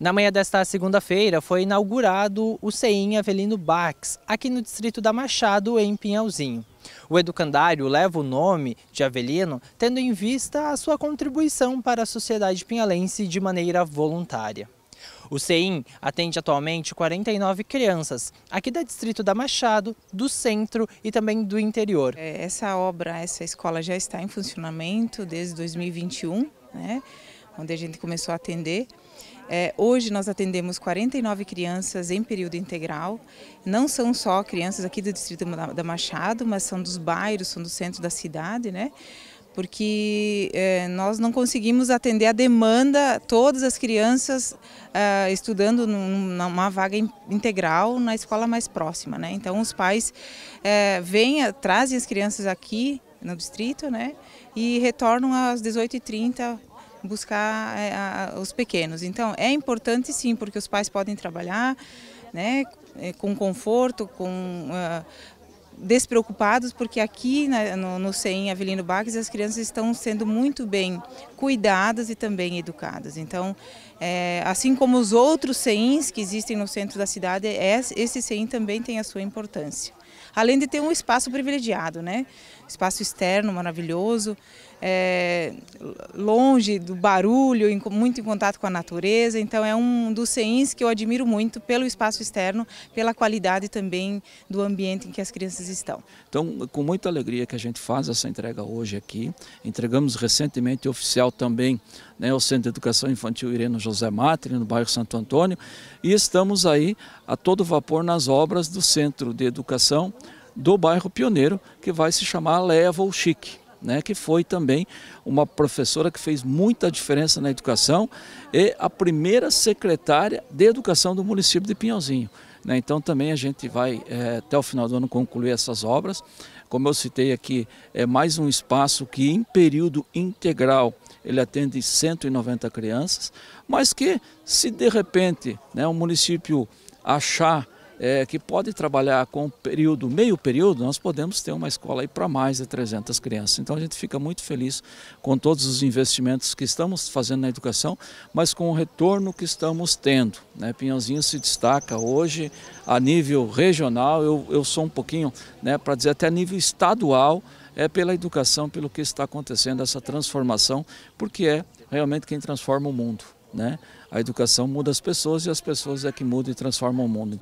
Na manhã desta segunda-feira foi inaugurado o CEIM Avelino Bax, aqui no distrito da Machado, em Pinhalzinho. O educandário leva o nome de Avelino, tendo em vista a sua contribuição para a sociedade pinhalense de maneira voluntária. O CEIM atende atualmente 49 crianças, aqui da Distrito da Machado, do centro e também do interior. É, essa obra, essa escola já está em funcionamento desde 2021, né, onde a gente começou a atender. É, hoje nós atendemos 49 crianças em período integral. Não são só crianças aqui do Distrito da Machado, mas são dos bairros, são do centro da cidade, né? porque é, nós não conseguimos atender a demanda, todas as crianças é, estudando numa vaga integral na escola mais próxima. Né? Então os pais é, vêm, trazem as crianças aqui no distrito né? e retornam às 18h30 buscar a, os pequenos. Então é importante sim, porque os pais podem trabalhar, né, com conforto, com uh, despreocupados, porque aqui né, no, no CEM Avelino Bagues as crianças estão sendo muito bem cuidadas e também educadas. Então, é, assim como os outros CEINs que existem no centro da cidade, é, esse CEIM também tem a sua importância. Além de ter um espaço privilegiado, né? espaço externo maravilhoso, é, longe do barulho, em, muito em contato com a natureza. Então é um dos CEINs que eu admiro muito pelo espaço externo, pela qualidade também do ambiente em que as crianças estão. Então, com muita alegria que a gente faz essa entrega hoje aqui. Entregamos recentemente oficial também né, ao Centro de Educação Infantil Irene José Matri, no bairro Santo Antônio, e estamos aí a todo vapor nas obras do Centro de Educação do bairro Pioneiro, que vai se chamar Leva Chique né, que foi também uma professora que fez muita diferença na educação e a primeira secretária de educação do município de Pinhalzinho. Né, então também a gente vai é, até o final do ano concluir essas obras. Como eu citei aqui, é mais um espaço que em período integral ele atende 190 crianças, mas que se de repente né, o município achar é, que pode trabalhar com período, meio período, nós podemos ter uma escola aí para mais de 300 crianças. Então a gente fica muito feliz com todos os investimentos que estamos fazendo na educação, mas com o retorno que estamos tendo. Né? Pinhãozinho se destaca hoje a nível regional, eu, eu sou um pouquinho, né, para dizer até a nível estadual, é pela educação, pelo que está acontecendo, essa transformação, porque é realmente quem transforma o mundo. Né? A educação muda as pessoas e as pessoas é que mudam e transformam o mundo.